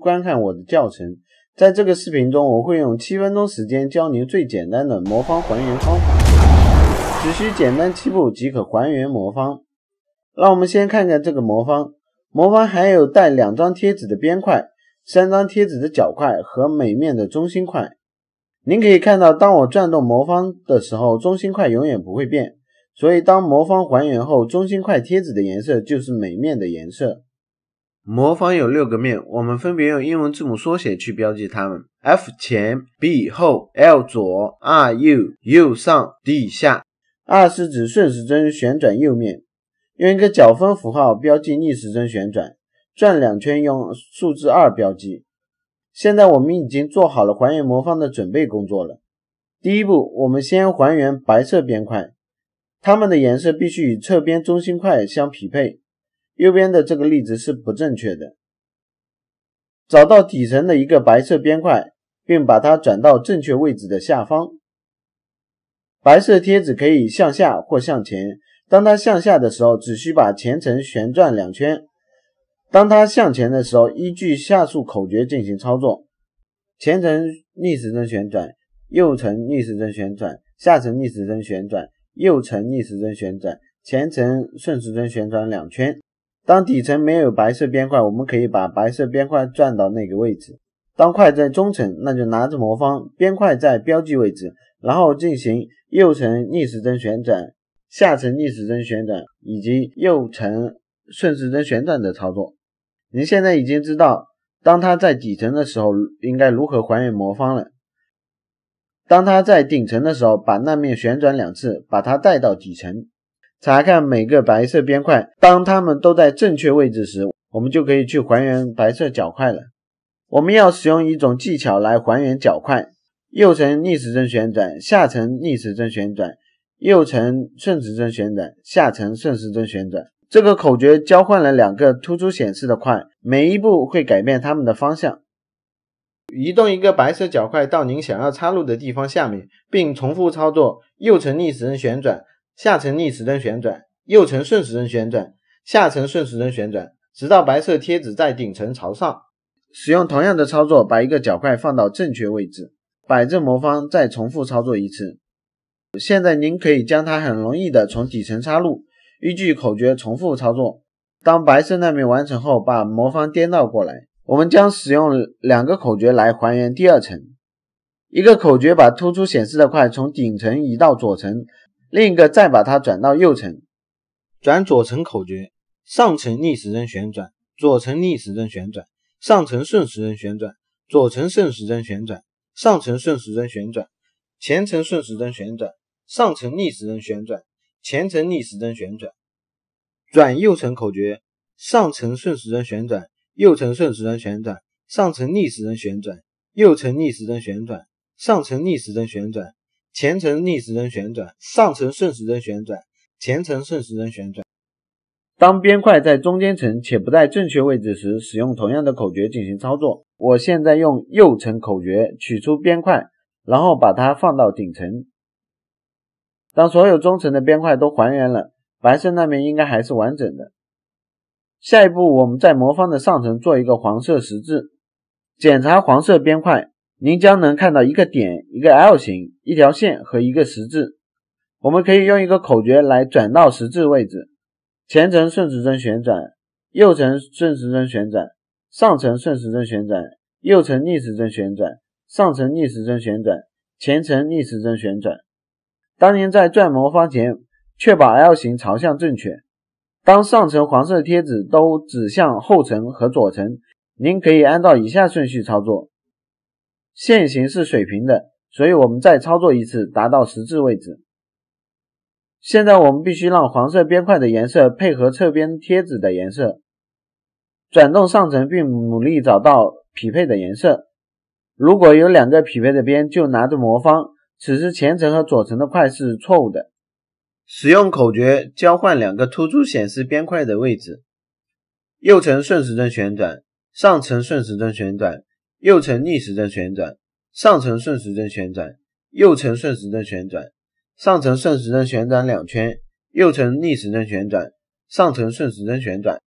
观看我的教程，在这个视频中，我会用七分钟时间教您最简单的魔方还原方法，只需简单七步即可还原魔方。让我们先看看这个魔方，魔方含有带两张贴纸的边块、三张贴纸的角块和每面的中心块。您可以看到，当我转动魔方的时候，中心块永远不会变，所以当魔方还原后，中心块贴纸的颜色就是每面的颜色。魔方有六个面，我们分别用英文字母缩写去标记它们：F 前、B 后、L 左、R 右、U 上、D 下。R 是指顺时针旋转右面，用一个角分符号标记逆时针旋转，转两圈用数字二标记。现在我们已经做好了还原魔方的准备工作了。第一步，我们先还原白色边块，它们的颜色必须与侧边中心块相匹配。右边的这个例子是不正确的。找到底层的一个白色边块，并把它转到正确位置的下方。白色贴纸可以向下或向前。当它向下的时候，只需把前层旋转两圈；当它向前的时候，依据下述口诀进行操作：前层逆时针旋转，右层逆时针旋转，下层逆时针旋转，右层逆时针旋转，前层顺时针旋转两圈。当底层没有白色边块，我们可以把白色边块转到那个位置。当块在中层，那就拿着魔方边块在标记位置，然后进行右层逆时针旋转、下层逆时针旋转以及右层顺时针旋转的操作。您现在已经知道，当它在底层的时候应该如何还原魔方了。当它在顶层的时候，把那面旋转两次，把它带到底层。查看每个白色边块，当它们都在正确位置时，我们就可以去还原白色角块了。我们要使用一种技巧来还原角块：右层逆时针旋转，下层逆时针旋转，右层顺时针旋转，下层顺时针旋转。这个口诀交换了两个突出显示的块，每一步会改变它们的方向。移动一个白色角块到您想要插入的地方下面，并重复操作：右层逆时针旋转。下层逆时针旋转，右层顺时针旋转，下层顺时针旋转，直到白色贴纸在顶层朝上。使用同样的操作，把一个角块放到正确位置，摆正魔方，再重复操作一次。现在您可以将它很容易的从底层插入。依据口诀重复操作。当白色那面完成后，把魔方颠倒过来。我们将使用两个口诀来还原第二层。一个口诀把突出显示的块从顶层移到左层。另一个再把它转到右层，转左层口诀：上层逆时针旋转，左层逆时针旋转；上层顺时针旋转，左层顺时针旋转；上层顺时针旋转，前层顺时针旋转；上层逆时针旋转，前层逆时针旋转。转右层口诀：上层顺时针旋转，右层顺时针旋转；上层逆时针旋转，右层逆时针旋转；上层逆时针旋转。前层逆时针旋转，上层顺时针旋转，前层顺时针旋转。当边块在中间层且不在正确位置时，使用同样的口诀进行操作。我现在用右层口诀取出边块，然后把它放到顶层。当所有中层的边块都还原了，白色那面应该还是完整的。下一步，我们在魔方的上层做一个黄色十字，检查黄色边块。您将能看到一个点、一个 L 型、一条线和一个十字。我们可以用一个口诀来转到十字位置：前层顺时针旋转，右层顺时针旋转，上层顺时针旋转，右层逆时针旋转，上层逆时针旋转，前层逆时针旋转。当您在转魔方前确保 L 型朝向正确，当上层黄色贴纸都指向后层和左层，您可以按照以下顺序操作。线形是水平的，所以我们再操作一次，达到十字位置。现在我们必须让黄色边块的颜色配合侧边贴纸的颜色，转动上层并努力找到匹配的颜色。如果有两个匹配的边，就拿着魔方。此时前层和左层的块是错误的。使用口诀交换两个突出显示边块的位置，右层顺时针旋转，上层顺时针旋转。右层逆时针旋转，上层顺时针旋转，右层顺时针旋转，上层顺时针旋转两圈，右层逆时针旋转，上层顺时针旋转。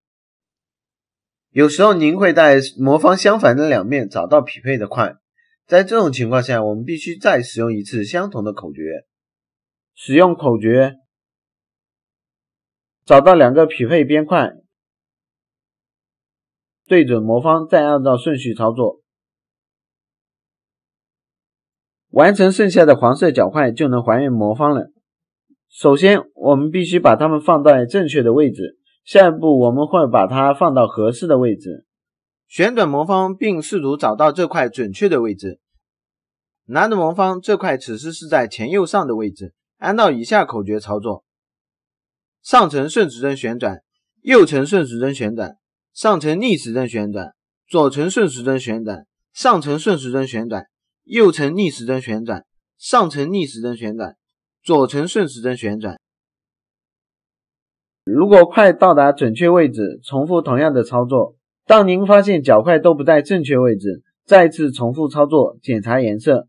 有时候您会在魔方相反的两面找到匹配的块，在这种情况下，我们必须再使用一次相同的口诀，使用口诀，找到两个匹配边块，对准魔方，再按照顺序操作。完成剩下的黄色角块就能还原魔方了。首先，我们必须把它们放在正确的位置。下一步，我们会把它放到合适的位置。旋转魔方，并试图找到这块准确的位置。拿着魔方，这块此时是在前右上的位置。按照以下口诀操作：上层顺时针旋转，右层顺时针旋转，上层逆时针旋转，左层顺时针旋转，上层顺时针旋转。右层逆时针旋转，上层逆时针旋转，左层顺时针旋转。如果快到达准确位置，重复同样的操作。当您发现角块都不在正确位置，再次重复操作，检查颜色。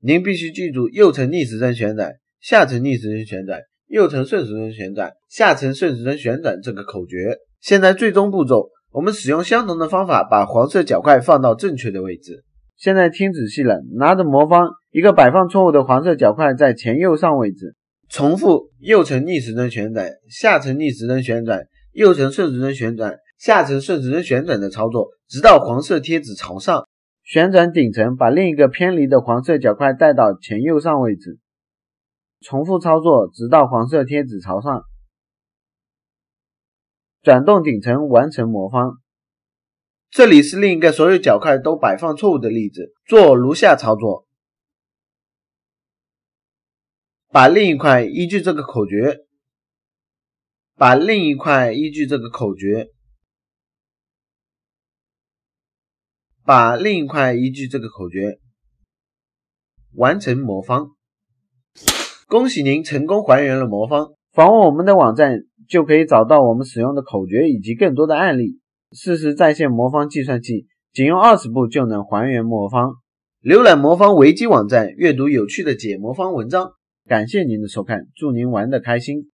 您必须记住：右层逆时针旋转，下层逆时针旋转，右层顺时针旋转，下层顺时针旋转这个口诀。现在最终步骤，我们使用相同的方法，把黄色角块放到正确的位置。现在听仔细了，拿着魔方，一个摆放错误的黄色角块在前右上位置，重复右层逆时针旋转、下层逆时针旋转、右层顺时针旋转、下层顺时针旋转的操作，直到黄色贴纸朝上。旋转顶层，把另一个偏离的黄色角块带到前右上位置，重复操作，直到黄色贴纸朝上。转动顶层，完成魔方。这里是另一个所有角块都摆放错误的例子。做如下操作：把另一块依据这个口诀，把另一块依据这个口诀，把另一块依据这个口诀，完成魔方。恭喜您成功还原了魔方！访问我们的网站，就可以找到我们使用的口诀以及更多的案例。试试在线魔方计算器，仅用二十步就能还原魔方。浏览魔方维基网站，阅读有趣的解魔方文章。感谢您的收看，祝您玩的开心！